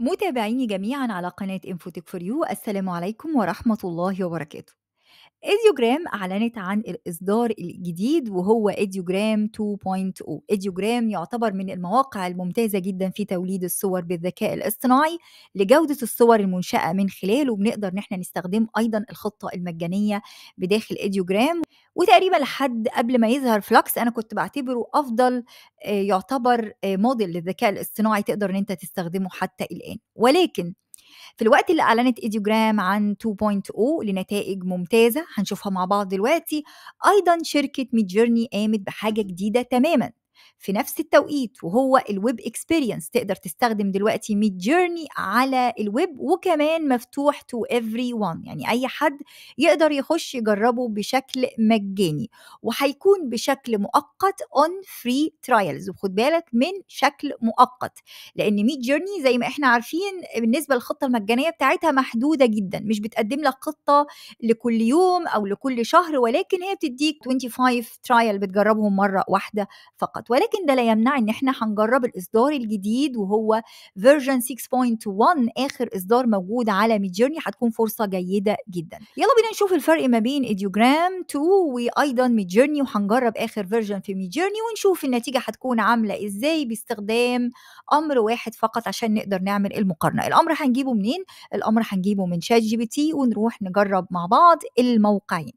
متابعيني جميعا على قناة انفوتك فور يو السلام عليكم ورحمة الله وبركاته إيديوجرام أعلنت عن الإصدار الجديد وهو إيديوجرام 2.0 إيديوجرام يعتبر من المواقع الممتازة جدا في توليد الصور بالذكاء الاصطناعي لجودة الصور المنشأة من خلاله بنقدر نحن نستخدم أيضا الخطة المجانية بداخل إيديوجرام وتقريبا لحد قبل ما يظهر فلوكس أنا كنت بعتبره أفضل آه، يعتبر موديل آه، للذكاء الاصطناعي تقدر أن أنت تستخدمه حتى الآن ولكن في الوقت اللي أعلنت إيديوجرام عن 2.0 لنتائج ممتازة هنشوفها مع بعض دلوقتي أيضا شركة جيرني قامت بحاجة جديدة تماما في نفس التوقيت وهو الويب اكسبيرينس تقدر تستخدم دلوقتي ميد جيرني على الويب وكمان مفتوح تو افري وان يعني اي حد يقدر يخش يجربه بشكل مجاني وهيكون بشكل مؤقت اون فري ترايلز وخد بالك من شكل مؤقت لان ميد جيرني زي ما احنا عارفين بالنسبه للخطه المجانيه بتاعتها محدوده جدا مش بتقدم لك خطه لكل يوم او لكل شهر ولكن هي بتديك 25 ترايل بتجربهم مره واحده فقط ولكن ده لا يمنع ان احنا هنجرب الاصدار الجديد وهو فيرجن 6.1 اخر اصدار موجود على ميد جيرني هتكون فرصه جيده جدا يلا بينا نشوف الفرق ما بين ايديوجرام 2 وايضا ميد جيرني وهنجرب اخر فيرجن في ميد جيرني ونشوف النتيجه هتكون عامله ازاي باستخدام امر واحد فقط عشان نقدر نعمل المقارنه الامر هنجيبه منين الامر هنجيبه من شات جي بي تي ونروح نجرب مع بعض الموقعين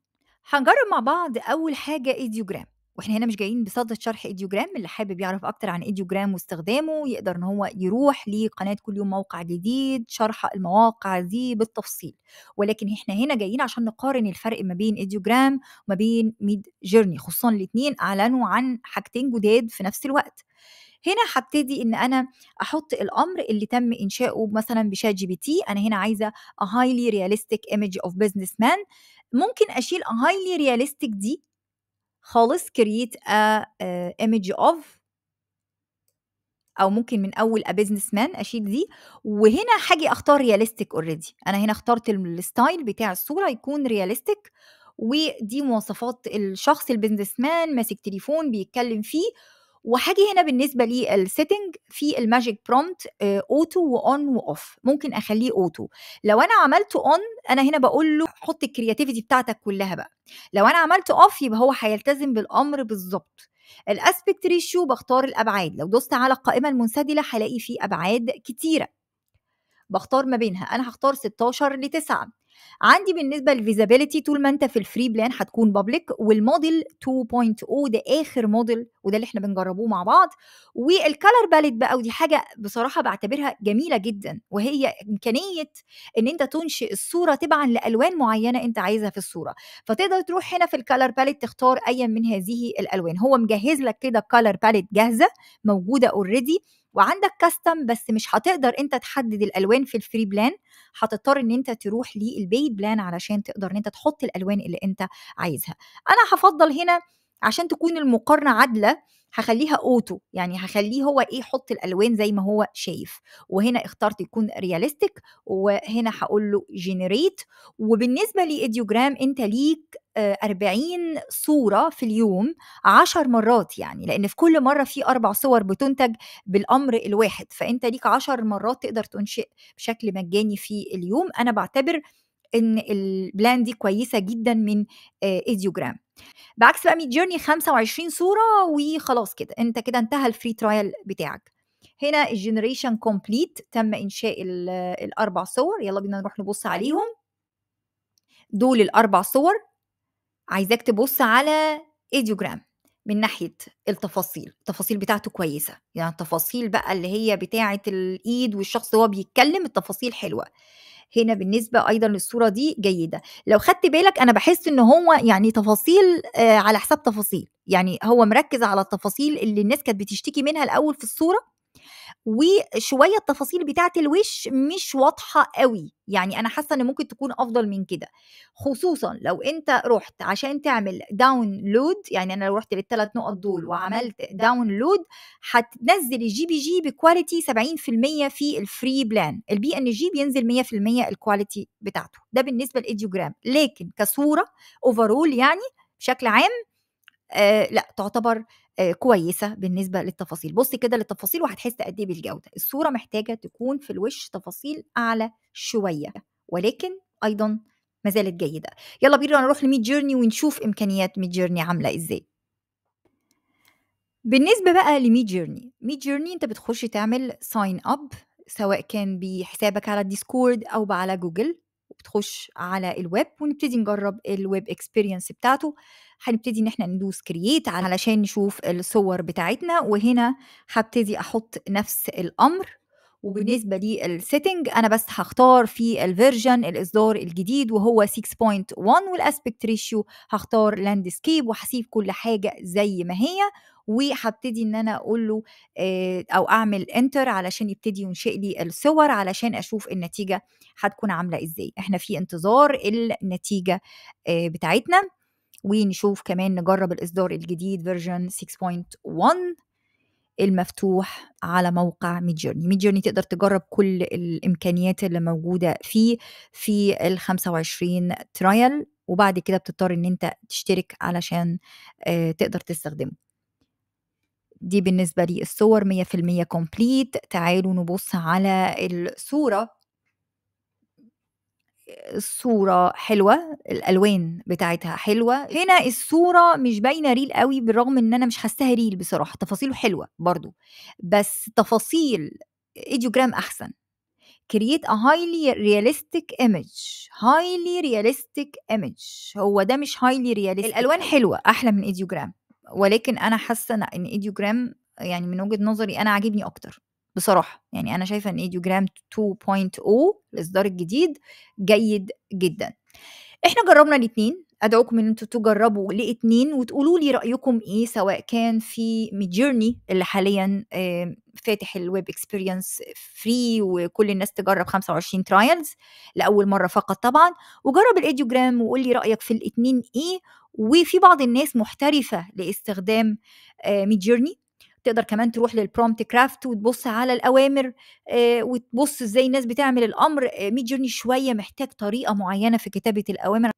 هنجرب مع بعض اول حاجه ايديوجرام واحنا هنا مش جايين بصدد شرح ايديوجرام اللي حابب يعرف اكتر عن ايديوجرام واستخدامه يقدر ان هو يروح لقناه كل يوم موقع جديد شرح المواقع دي بالتفصيل ولكن احنا هنا جايين عشان نقارن الفرق ما بين ايديوجرام وما بين ميد جيرني خصوصا الاثنين اعلنوا عن حاجتين جداد في نفس الوقت هنا هبتدي ان انا احط الامر اللي تم انشاؤه مثلا بشات جي بي تي انا هنا عايزه هايلي رياليستيك ايمج اوف بزنس مان ممكن اشيل هايلي highly دي خالص create a آه، image of او ممكن من اول a مان اشيل دي وهنا هاجي اختار رياليستيك اوريدي انا هنا اخترت الستايل بتاع الصوره يكون رياليستيك ودي مواصفات الشخص البيزنس مان ماسك تليفون بيتكلم فيه وهاجي هنا بالنسبه للسيتنج في الماجيك برومت اوتو واون واوف ممكن اخليه اوتو لو انا عملته اون انا هنا بقول له حط الكرياتيفيتي بتاعتك كلها بقى لو انا عملته اوف يبقى هو هيلتزم بالامر بالظبط الاسبكت ريشيو بختار الابعاد لو دوست على القائمه المنسدله هلاقي فيه ابعاد كتيره بختار ما بينها انا هختار 16 ل 9 عندي بالنسبه للفيزابيلتي طول ما انت في الفري بلان هتكون بابليك والموديل 2.0 ده اخر موديل وده اللي احنا بنجربوه مع بعض والكالر باليت بقى ودي حاجه بصراحه بعتبرها جميله جدا وهي امكانيه ان انت تنشئ الصوره تبعا لالوان معينه انت عايزها في الصوره فتقدر تروح هنا في الكالر باليت تختار اي من هذه الالوان هو مجهز لك كده كالر باليت جاهزه موجوده اوريدي وعندك كاستم بس مش هتقدر انت تحدد الالوان في الفري بلان هتضطر ان انت تروح للبيت بلان علشان تقدر ان انت تحط الالوان اللي انت عايزها انا هفضل هنا عشان تكون المقارنه عادله هخليها اوتو يعني هخليه هو ايه يحط الالوان زي ما هو شايف وهنا اخترت يكون رياليستيك وهنا هقول له جنريت وبالنسبه لإيديوجرام انت ليك 40 آه، صورة في اليوم 10 مرات يعني لأن في كل مرة في أربع صور بتنتج بالأمر الواحد فأنت ليك 10 مرات تقدر تنشئ بشكل مجاني في اليوم أنا بعتبر ان البلان دي كويسه جدا من ايديوجرام آه، بعكس بقى ميد جيرني 25 صوره وخلاص كده انت كده انتهى الفري ترايل بتاعك هنا الجنريشن كومبليت تم انشاء الاربع صور يلا بينا نروح نبص أيوه. عليهم دول الاربع صور عايزاك تبص على ايديوجرام من ناحيه التفاصيل التفاصيل بتاعته كويسه يعني التفاصيل بقى اللي هي بتاعه الايد والشخص وهو بيتكلم التفاصيل حلوه هنا بالنسبه ايضا للصوره دي جيده لو خدت بالك انا بحس ان هو يعني تفاصيل آه، على حساب تفاصيل يعني هو مركز على التفاصيل اللي الناس كانت بتشتكي منها الاول في الصوره وشويه التفاصيل بتاعه الوش مش واضحه قوي يعني انا حاسه أنه ممكن تكون افضل من كده خصوصا لو انت رحت عشان تعمل داونلود يعني انا لو رحت للثلاث نقط دول وعملت داونلود هتنزل الجي بي جي بكواليتي 70% في الفري بلان البي ان جي بينزل 100% الكواليتي بتاعته ده بالنسبه للايديوجرام لكن كصوره اوفرول يعني بشكل عام لا تعتبر كويسه بالنسبه للتفاصيل بصي كده للتفاصيل وهتحس قد ايه بالجوده الصوره محتاجه تكون في الوش تفاصيل اعلى شويه ولكن ايضا ما زالت جيده يلا بينا نروح لميد جيرني ونشوف امكانيات ميد جيرني عامله ازاي بالنسبة بقى لميد جيرني ميد جيرني انت بتخش تعمل ساين اب سواء كان بحسابك على الديسكورد او على جوجل بتخش على الويب ونبتدي نجرب الويب اكسبيرينس بتاعته هنبتدي ان احنا ندوس كرييت علشان نشوف الصور بتاعتنا وهنا هبتدي احط نفس الامر وبالنسبه للسيتنج انا بس هختار في الفيرجن الاصدار الجديد وهو 6.1 والاسبكت ريشيو هختار لاندسكيب وهسيب كل حاجه زي ما هي وهبتدي ان انا اقول له او اعمل انتر علشان يبتدي ينشئ لي الصور علشان اشوف النتيجه هتكون عامله ازاي احنا في انتظار النتيجه بتاعتنا ونشوف كمان نجرب الاصدار الجديد فيرجن 6.1 المفتوح على موقع ميد جورني ميد جورني تقدر تجرب كل الامكانيات اللي موجوده فيه في ال 25 ترايل وبعد كده بتضطر ان انت تشترك علشان تقدر تستخدمه دي بالنسبة لي الصور 100% كومبليت تعالوا نبص على الصورة الصورة حلوة الألوان بتاعتها حلوة هنا الصورة مش باينة ريل قوي بالرغم ان انا مش حاساها ريل بصراحة تفاصيله حلوة برضو بس تفاصيل ايديوجرام احسن كرييت ا هايلي رياليستيك ايمج هايلي رياليستيك ايمج هو ده مش هايلي رياليستيك الالوان حلوه احلى من ايديوجرام ولكن انا حاسه ان ايديوجرام يعني من وجهه نظري انا عاجبني اكتر بصراحه يعني انا شايفه ان ايديوجرام 2.0 الاصدار الجديد جيد جدا احنا جربنا الاثنين ادعوكم ان انتوا تجربوا الاثنين وتقولوا لي رايكم ايه سواء كان في ميدجيرني اللي حاليا فاتح الويب اكسبيرينس فري وكل الناس تجرب 25 ترايلز لاول مره فقط طبعا وجرب الايديوجرام وقول لي رايك في الاثنين ايه وفي بعض الناس محترفه لاستخدام ميدجيرني آه، تقدر كمان تروح للبرومت كرافت وتبص على الاوامر آه، وتبص ازاي الناس بتعمل الامر ميد آه، جورني شويه محتاج طريقه معينه في كتابه الاوامر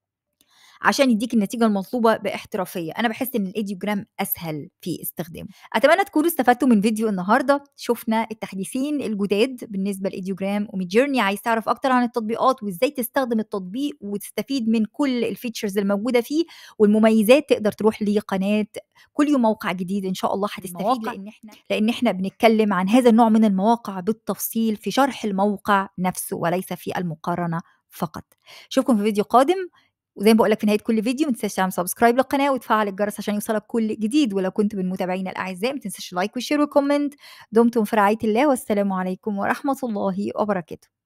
عشان يديك النتيجه المطلوبه باحترافيه انا بحس ان الايديوجرام اسهل في استخدامه اتمنى تكونوا استفدتوا من فيديو النهارده شفنا التحديثين الجداد بالنسبه لايديوجرام وميدجيرني عايز تعرف اكتر عن التطبيقات وازاي تستخدم التطبيق وتستفيد من كل الفيتشرز الموجوده فيه والمميزات تقدر تروح لقناه كل يوم موقع جديد ان شاء الله هتستفيد لان احنا لان احنا بنتكلم عن هذا النوع من المواقع بالتفصيل في شرح الموقع نفسه وليس في المقارنه فقط اشوفكم في فيديو قادم وزي ما بقول في نهايه كل فيديو ما تنساش تعمل سبسكرايب للقناه وتفعل الجرس عشان يوصلك كل جديد ولو كنت من متابعينا الاعزاء ما تنساش لايك وشير وكومنت دمتم في رعايه الله والسلام عليكم ورحمه الله وبركاته